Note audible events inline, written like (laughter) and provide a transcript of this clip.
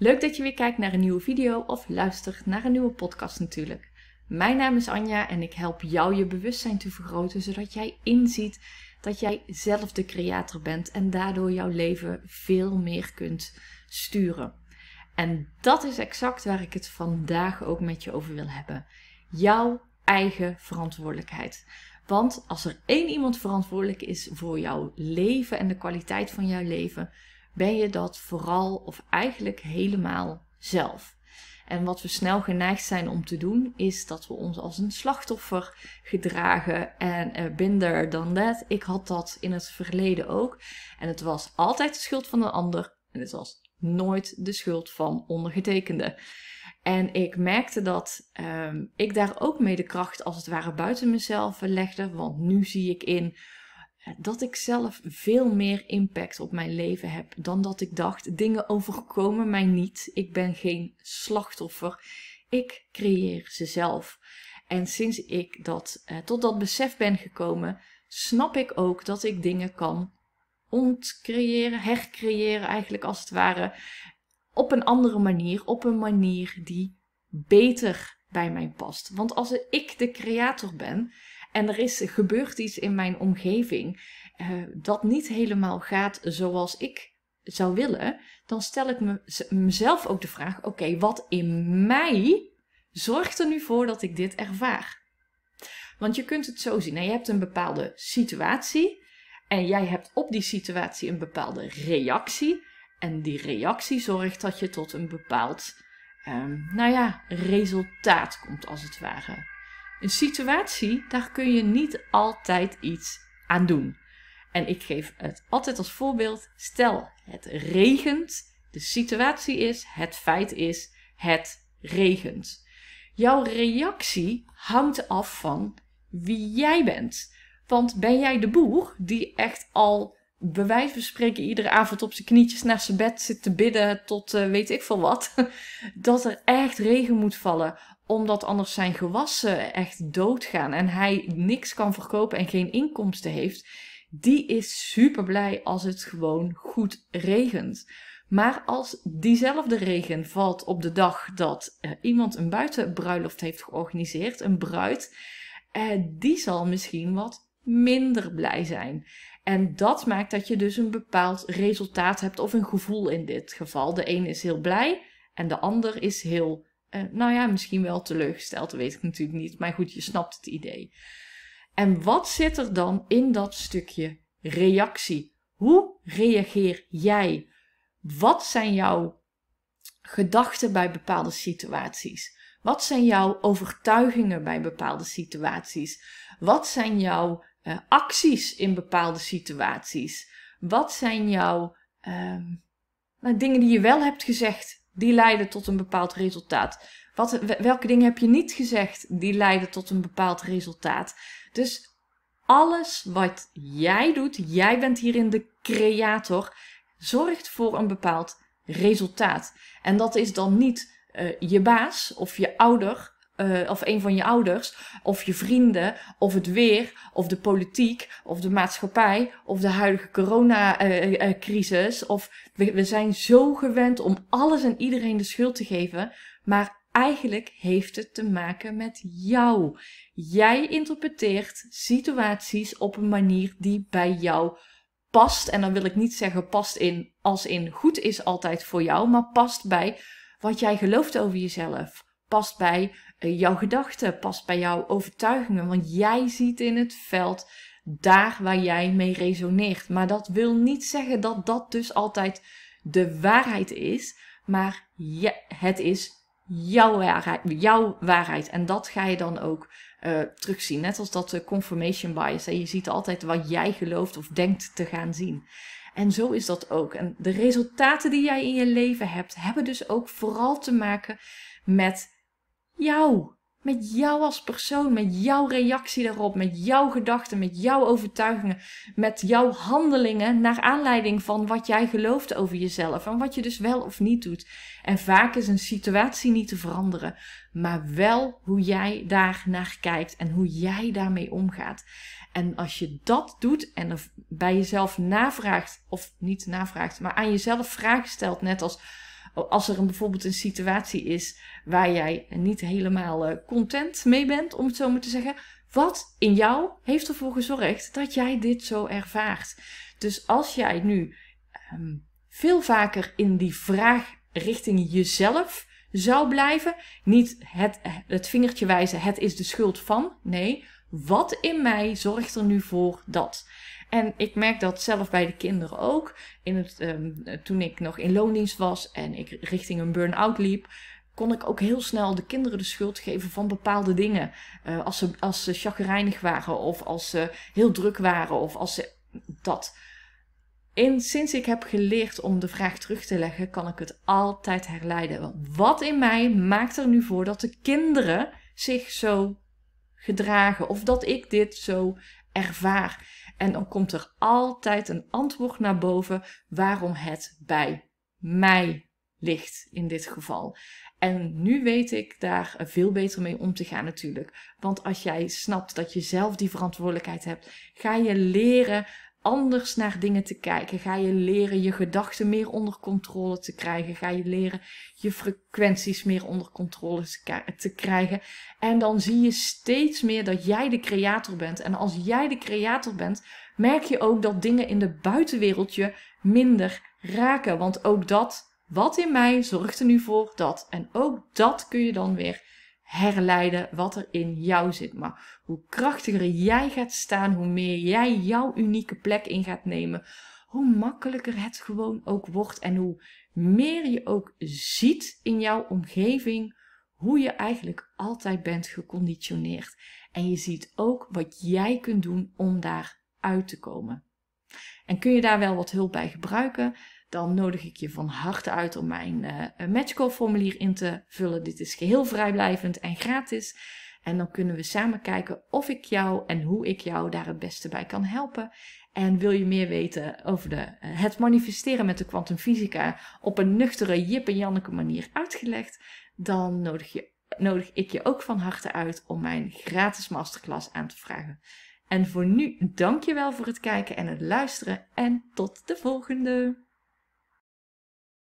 Leuk dat je weer kijkt naar een nieuwe video of luistert naar een nieuwe podcast natuurlijk. Mijn naam is Anja en ik help jou je bewustzijn te vergroten zodat jij inziet dat jij zelf de creator bent en daardoor jouw leven veel meer kunt sturen. En dat is exact waar ik het vandaag ook met je over wil hebben. Jouw eigen verantwoordelijkheid. Want als er één iemand verantwoordelijk is voor jouw leven en de kwaliteit van jouw leven, ben je dat vooral of eigenlijk helemaal zelf. En wat we snel geneigd zijn om te doen, is dat we ons als een slachtoffer gedragen. En uh, binder dan dat. Ik had dat in het verleden ook. En het was altijd de schuld van een ander. En het was nooit de schuld van ondergetekende. En ik merkte dat ehm, ik daar ook mee de kracht als het ware buiten mezelf legde. Want nu zie ik in dat ik zelf veel meer impact op mijn leven heb dan dat ik dacht. Dingen overkomen mij niet. Ik ben geen slachtoffer. Ik creëer ze zelf. En sinds ik dat, eh, tot dat besef ben gekomen, snap ik ook dat ik dingen kan ontcreëren, hercreëren eigenlijk als het ware. Op een andere manier, op een manier die beter bij mij past. Want als ik de creator ben, en er is, gebeurt iets in mijn omgeving eh, dat niet helemaal gaat zoals ik zou willen, dan stel ik mezelf ook de vraag: oké, wat in mij zorgt er nu voor dat ik dit ervaar? Want je kunt het zo zien: nou, je hebt een bepaalde situatie en jij hebt op die situatie een bepaalde reactie. En die reactie zorgt dat je tot een bepaald, ehm, nou ja, resultaat komt als het ware. Een situatie, daar kun je niet altijd iets aan doen. En ik geef het altijd als voorbeeld. Stel, het regent. De situatie is, het feit is, het regent. Jouw reactie hangt af van wie jij bent. Want ben jij de boer die echt al bij wijze van spreken iedere avond op zijn knietjes naar zijn bed zit te bidden tot eh, weet ik veel wat, (laughs) dat er echt regen moet vallen? omdat anders zijn gewassen echt doodgaan en hij niks kan verkopen en geen inkomsten heeft, die is super blij als het gewoon goed regent. Maar als diezelfde regen valt op de dag dat eh, iemand een buitenbruiloft heeft georganiseerd, een bruid, eh, die zal misschien wat minder blij zijn. En dat maakt dat je dus een bepaald resultaat hebt of een gevoel in dit geval. De een is heel blij en de ander is heel eh, nou ja, misschien wel teleurgesteld, dat weet ik natuurlijk niet. Maar goed, je snapt het idee. En wat zit er dan in dat stukje reactie? Hoe reageer jij? Wat zijn jouw gedachten bij bepaalde situaties? Wat zijn jouw overtuigingen bij bepaalde situaties? Wat zijn jouw eh, acties in bepaalde situaties? Wat zijn jouw ehm, nou, dingen die je wel hebt gezegd, die leiden tot een bepaald resultaat. Wat, welke dingen heb je niet gezegd die leiden tot een bepaald resultaat? Dus alles wat jij doet, jij bent hierin de creator, zorgt voor een bepaald resultaat. En dat is dan niet eh, je baas of je ouder eh, of een van je ouders, of je vrienden, of het weer, of de politiek, of de maatschappij, of de huidige coronacrisis. Uh, of we, we zijn zo gewend om alles en iedereen de schuld te geven, maar eigenlijk heeft het te maken met jou. Jij interpreteert situaties op een manier die bij jou past. En dan wil ik niet zeggen past in als in goed is altijd voor jou, maar past bij wat jij gelooft over jezelf past bij eh, jouw gedachten, past bij jouw overtuigingen. Want jij ziet in het veld daar waar jij mee resoneert. Maar dat wil niet zeggen dat dat dus altijd de waarheid is. Maar het is jouw waarheid, jouw waarheid. En dat ga je dan ook uh, terugzien. Net als dat uh, confirmation bias. en Je ziet altijd wat jij gelooft of denkt te gaan zien. En zo is dat ook. En de resultaten die jij in je leven hebt, hebben dus ook vooral te maken met jou. Met jou als persoon, met jouw reactie daarop, met jouw gedachten, met jouw overtuigingen, met jouw handelingen naar aanleiding van wat jij gelooft over jezelf en wat je dus wel of niet doet. En vaak is een situatie niet te veranderen, maar wel hoe jij daar naar kijkt en hoe jij daarmee omgaat. En als je dat doet en bij jezelf navraagt, of niet navraagt, maar aan jezelf vragen stelt, net als als er een, bijvoorbeeld een situatie is waar jij niet helemaal eh, content mee bent, om het zo maar te zeggen. Wat in jou heeft ervoor gezorgd dat jij dit zo ervaart? Dus als jij nu ehm, veel vaker in die vraag richting jezelf zou blijven, niet het, het vingertje wijzen, het is de schuld van. Nee, wat in mij zorgt er nu voor dat? En ik merk dat zelf bij de kinderen ook. In het, ehm, toen ik nog in loondienst was en ik richting een burn-out liep, kon ik ook heel snel de kinderen de schuld geven van bepaalde dingen. Eh, als, ze, als ze chagrijnig waren of als ze heel druk waren of als ze dat. sinds ik heb geleerd om de vraag terug te leggen, kan ik het altijd herleiden. wat in mij maakt er nu voor dat de kinderen zich zo gedragen of dat ik dit zo ervaar? En dan komt er altijd een antwoord naar boven waarom het bij mij ligt in dit geval. En nu weet ik daar veel beter mee om te gaan natuurlijk. Want als jij snapt dat je zelf die verantwoordelijkheid hebt, ga je leren anders naar dingen te kijken. Ga je leren je gedachten meer onder controle te krijgen. Ga je leren je frequenties meer onder controle te krijgen. En dan zie je steeds meer dat jij de creator bent. En als jij de creator bent, merk je ook dat dingen in de buitenwereld je minder raken. Want ook dat, wat in mij zorgt er nu voor dat. En ook dat kun je dan weer herleiden wat er in jou zit. Maar hoe krachtiger jij gaat staan, hoe meer jij jouw unieke plek in gaat nemen, hoe makkelijker het gewoon ook wordt en hoe meer je ook ziet in jouw omgeving hoe je eigenlijk altijd bent geconditioneerd. En je ziet ook wat jij kunt doen om daar uit te komen. En kun je daar wel wat hulp bij gebruiken? dan nodig ik je van harte uit om mijn uh, eh, matchcall formulier in te vullen. Dit is geheel vrijblijvend en gratis. En dan kunnen we samen kijken of ik jou en hoe ik jou daar het beste bij kan helpen. En wil je meer weten over de, eh, het manifesteren met de kwantumfysica op een nuchtere Jip en Janneke manier uitgelegd, dan nodig, je, nodig ik je ook van harte uit om mijn gratis masterclass aan te vragen. En voor nu, dank je wel voor het kijken en het luisteren en tot de volgende!